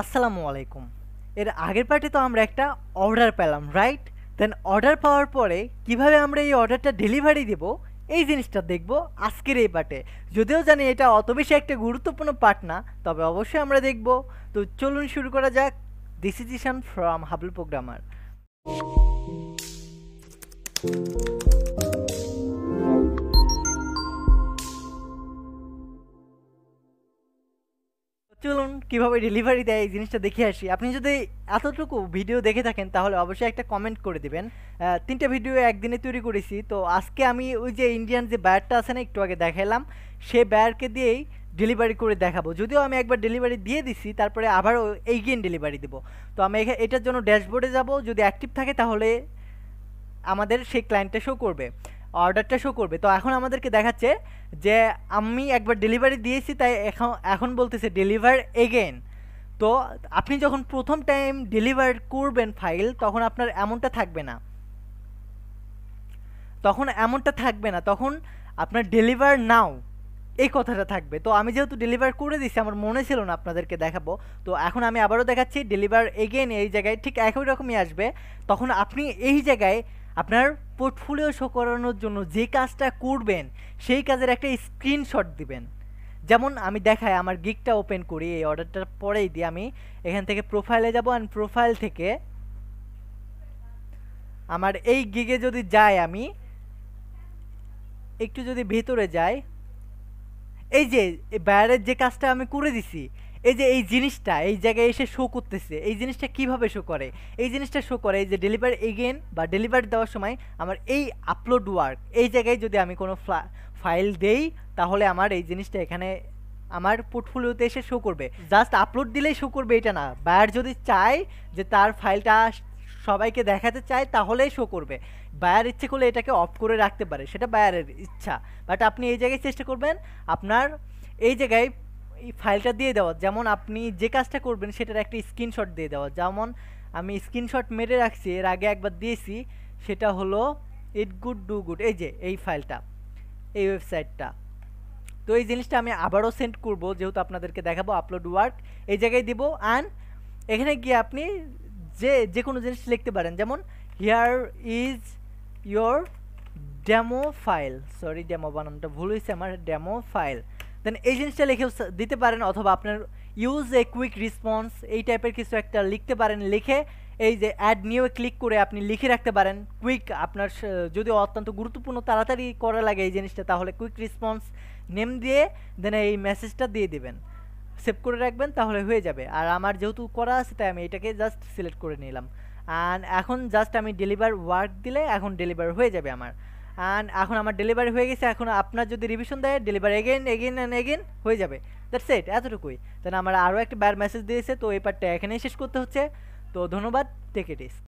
আসসালামু আলাইকুম এর আগের পার্টে তো আমরা একটা অর্ডার পেলাম রাইট দেন অর্ডার পাওয়ার পরে কিভাবে আমরা এই অর্ডারটা ডেলিভারি দেব এই জিনিসটা দেখব আজকের এই পার্টে যদিও জানি এটা অত বেশি একটা গুরুত্বপূর্ণ পার্ট না তবে অবশ্যই আমরা দেখব তো চলুন শুরু করা যাক this is Ishan from Hubble programmer চলুন কীভাবে ডেলিভারি দেয় এই জিনিসটা দেখে আসি আপনি যদি এতটুকু ভিডিও দেখে থাকেন তাহলে অবশ্যই একটা কমেন্ট করে দিবেন তিনটা ভিডিও একদিনে তৈরি করেছি তো আজকে আমি ওই যে ইন্ডিয়ান যে ব্যারটা আছে না একটু আগে দেখালাম সে ব্যারকে দিয়েই ডেলিভারি করে দেখাবো যদিও আমি একবার ডেলিভারি দিয়ে দিছি তারপরে আবারও এইগেন ডেলিভারি দেবো তো আমি এটার জন্য ড্যাশবোর্ডে যাব যদি অ্যাক্টিভ থাকে তাহলে আমাদের সেই ক্লায়েন্টটা শো করবে অর্ডারটা শো করবে তো এখন আমাদেরকে দেখাচ্ছে যে আমি একবার ডেলিভারি দিয়েছি তাই এখন এখন বলতেছে ডেলিভার এগেন তো আপনি যখন প্রথম টাইম ডেলিভার করবেন ফাইল তখন আপনার এমনটা থাকবে না তখন এমনটা থাকবে না তখন আপনার ডেলিভার নাও এই কথাটা থাকবে তো আমি যেহেতু ডেলিভার করে দিছি আমার মনে ছিল না আপনাদেরকে দেখাবো তো এখন আমি আবারও দেখাচ্ছি ডেলিভার এগেন এই জায়গায় ঠিক একই রকমই আসবে তখন আপনি এই জায়গায় আপনার পোর্টফোলিও শো করানোর জন্য যে কাজটা করবেন সেই কাজের একটা স্ক্রিনশট দিবেন যেমন আমি দেখাই আমার গিকটা ওপেন করি এই অর্ডারটার পরেই দিই আমি এখান থেকে প্রোফাইলে যাব অ্যান্ড প্রোফাইল থেকে আমার এই গিগে যদি যাই আমি একটু যদি ভেতরে যাই এই যে বাইরের যে কাজটা আমি করে দিছি এই যে এই জিনিসটা এই জায়গায় এসে শো করতেছে এই জিনিসটা কিভাবে শো করে এই জিনিসটা শো করে এই যে ডেলিভার এগেন বা ডেলিভার দেওয়ার সময় আমার এই আপলোড ওয়ার্ক এই জায়গায় যদি আমি কোনো ফাইল দেই তাহলে আমার এই জিনিসটা এখানে আমার পোর্টফোলিওতে এসে শো করবে জাস্ট আপলোড দিলেই শো করবে এটা না বায়ার যদি চায় যে তার ফাইলটা সবাইকে দেখাতে চায় তাহলেই শো করবে বায়ার ইচ্ছে করলে এটাকে অফ করে রাখতে পারে সেটা বায়ারের ইচ্ছা বাট আপনি এই জায়গায় চেষ্টা করবেন আপনার এই জায়গায় এই ফাইলটা দিয়ে দেওয়া যেমন আপনি যে কাজটা করবেন সেটার একটা স্ক্রিনশট দিয়ে দেওয়া যেমন আমি স্ক্রিনশট মেরে রাখছি এর আগে একবার দিয়েছি সেটা হলো ইট গুড ডু গুড এই যে এই ফাইলটা এই ওয়েবসাইটটা তো এই জিনিসটা আমি আবারও সেন্ড করব যেহেতু আপনাদেরকে দেখাবো আপলোড ওয়ার্ক এই জায়গায় দিব অ্যান্ড এখানে গিয়ে আপনি যে যে কোনো জিনিস লিখতে পারেন যেমন here is your demo file sorry demo বানানটা ভুল হয়েছে আমার ডেমো ফাইল দেন এই জিনিসটা লিখেও দিতে পারেন অথবা আপনার ইউজ এ কুইক রেসপন্স এই টাইপের কিছু একটা লিখতে পারেন লিখে এই যে অ্যাড নিয়েও ক্লিক করে আপনি লিখে রাখতে পারেন কুইক আপনার যদি অত্যন্ত গুরুত্বপূর্ণ তাড়াতাড়ি করা লাগে এই জিনিসটা তাহলে কুইক রেসপন্স নেম দিয়ে দেন এই মেসেজটা দিয়ে দেবেন সেভ করে রাখবেন তাহলে হয়ে যাবে আর আমার যেহেতু করা আছে তাই আমি এটাকে জাস্ট সিলেক্ট করে নিলাম আর এখন জাস্ট আমি ডেলিভার ওয়ার্ক দিলে এখন ডেলিভার হয়ে যাবে আমার অ্যান্ড এখন আমার ডেলিভারি হয়ে গেছে এখন আপনার যদি রিভিশন দেয় delivery again again and again হয়ে যাবে দ্যাটস এট এতটুকুই তাহলে আমার আরও একটা ব্যাড মেসেজ দিয়েছে তো এই পার্টটা এখানেই শেষ করতে হচ্ছে তো ধন্যবাদ টেক ইট ইস